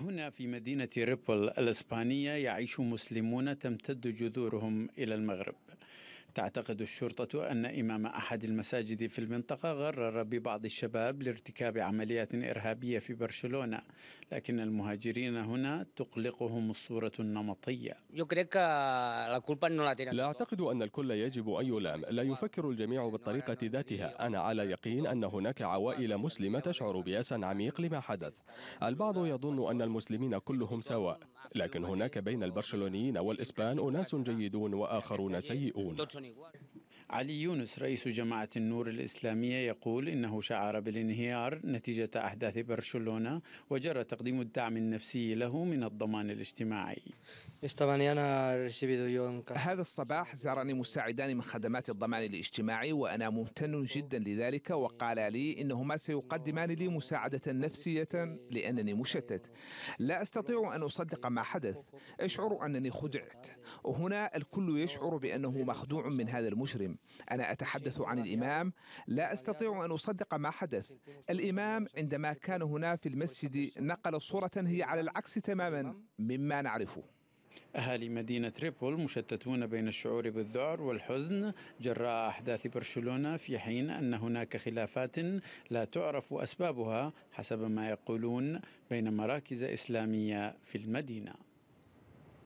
هنا في مدينة ريبل الإسبانية يعيش مسلمون تمتد جذورهم إلى المغرب تعتقد الشرطة أن إمام أحد المساجد في المنطقة غرر ببعض الشباب لارتكاب عمليات إرهابية في برشلونة لكن المهاجرين هنا تقلقهم الصورة النمطية لا أعتقد أن الكل يجب أن يلام لا يفكر الجميع بالطريقة ذاتها أنا على يقين أن هناك عوائل مسلمة تشعر بيأس عميق لما حدث البعض يظن أن المسلمين كلهم سواء لكن هناك بين البرشلونيين والإسبان أناس جيدون وآخرون سيئون علي يونس رئيس جماعة النور الإسلامية يقول إنه شعر بالانهيار نتيجة أحداث برشلونة وجرى تقديم الدعم النفسي له من الضمان الاجتماعي هذا الصباح زارني مساعدان من خدمات الضمان الاجتماعي وأنا ممتن جدا لذلك وقال لي إنهما سيقدمان لي مساعدة نفسية لأنني مشتت لا أستطيع أن أصدق ما حدث أشعر أنني خدعت وهنا الكل يشعر بأنه مخدوع من هذا المجرم أنا أتحدث عن الإمام لا أستطيع أن أصدق ما حدث الإمام عندما كان هنا في المسجد نقل صورة هي على العكس تماما مما نعرفه أهالي مدينة ريبول مشتتون بين الشعور بالذعر والحزن جراء أحداث برشلونة في حين أن هناك خلافات لا تعرف أسبابها حسب ما يقولون بين مراكز إسلامية في المدينة